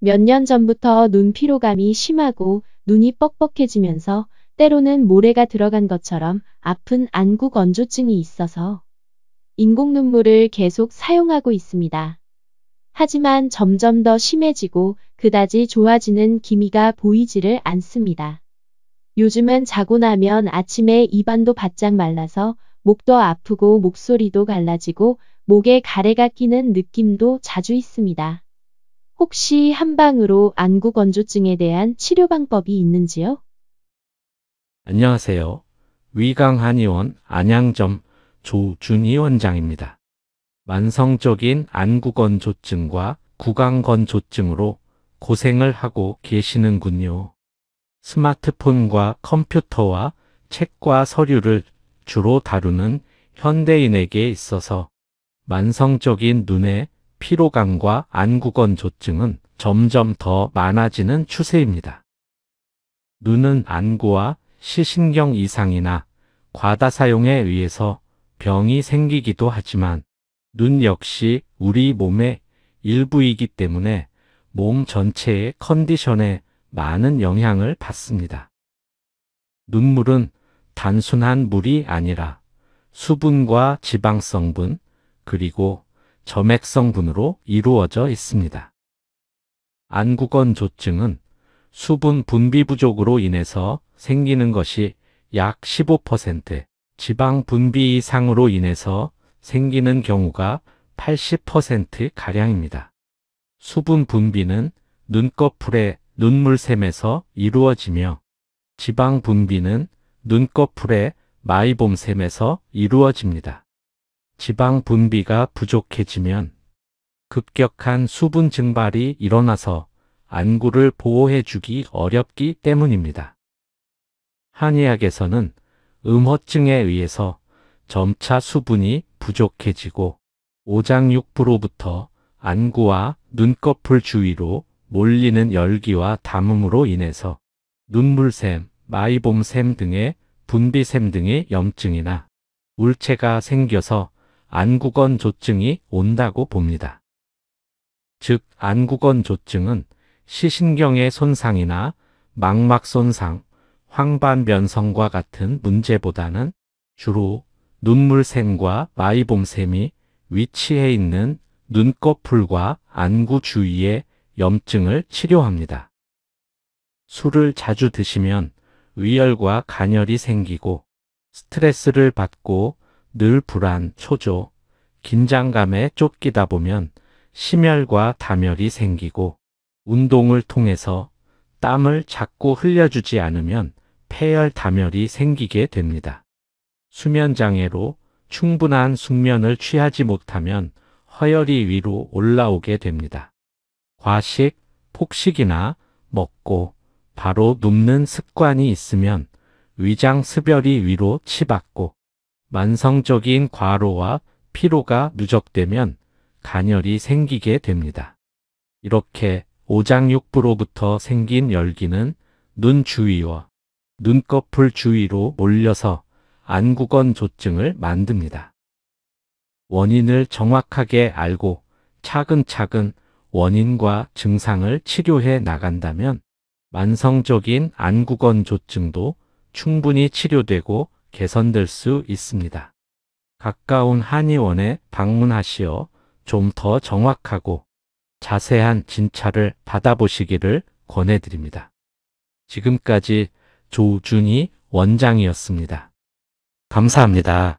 몇 년 전부터 눈 피로감이 심하고 눈이 뻑뻑해지면서 때로는 모래가 들어간 것처럼 아픈 안구 건조증이 있어서 인공 눈물을 계속 사용하고 있습니다. 하지만 점점 더 심해지고 그다지 좋아지는 기미가 보이지를 않습니다. 요즘은 자고 나면 아침에 입안도 바짝 말라서 목도 아프고 목소리도 갈라지고 목에 가래가 끼는 느낌도 자주 있습니다. 혹시 한방으로 안구건조증에 대한 치료 방법이 있는지요? 안녕하세요. 위강한의원 안양점 조준희 원장입니다. 만성적인 안구건조증과 구강건조증으로 고생을 하고 계시는군요. 스마트폰과 컴퓨터와 책과 서류를 주로 다루는 현대인에게 있어서 만성적인 눈에 피로감과 안구건조증은 점점 더 많아지는 추세입니다. 눈은 안구와 시신경 이상이나 과다 사용에 의해서 병이 생기기도 하지만 눈 역시 우리 몸의 일부이기 때문에 몸 전체의 컨디션에 많은 영향을 받습니다. 눈물은 단순한 물이 아니라 수분과 지방 성분 그리고 점액성분으로 이루어져 있습니다. 안구건조증은 수분 분비 부족으로 인해서 생기는 것이 약 15%, 지방 분비 이상으로 인해서 생기는 경우가 80%가량입니다. 수분 분비는 눈꺼풀의 눈물샘에서 이루어지며 지방 분비는 눈꺼풀의 마이봄샘에서 이루어집니다. 지방 분비가 부족해지면 급격한 수분 증발이 일어나서 안구를 보호해주기 어렵기 때문입니다. 한의학에서는 음허증에 의해서 점차 수분이 부족해지고 오장육부로부터 안구와 눈꺼풀 주위로 몰리는 열기와 담음으로 인해서 눈물샘, 마이봄샘 등의 분비샘 등의 염증이나 울체가 생겨서 안구건조증이 온다고 봅니다. 즉, 안구건조증은 시신경의 손상이나 망막 손상, 황반면성과 같은 문제보다는 주로 눈물샘과 마이봄샘이 위치해 있는 눈꺼풀과 안구 주위의 염증을 치료합니다. 술을 자주 드시면 위열과 간열이 생기고 스트레스를 받고 늘 불안, 초조, 긴장감에 쫓기다 보면 심혈과 담혈이 생기고 운동을 통해서 땀을 자꾸 흘려주지 않으면 폐혈담혈이 생기게 됩니다. 수면장애로 충분한 숙면을 취하지 못하면 허열이 위로 올라오게 됩니다. 과식, 폭식이나 먹고 바로 눕는 습관이 있으면 위장 습열이 위로 치받고 만성적인 과로와 피로가 누적되면 간열이 생기게 됩니다. 이렇게 오장육부로부터 생긴 열기는 눈 주위와 눈꺼풀 주위로 몰려서 안구건조증을 만듭니다. 원인을 정확하게 알고 차근차근 원인과 증상을 치료해 나간다면 만성적인 안구건조증도 충분히 치료되고 개선될 수 있습니다. 가까운 한의원에 방문하시어 좀 더 정확하고 자세한 진찰을 받아보시기를 권해드립니다. 지금까지 조준희 원장이었습니다. 감사합니다.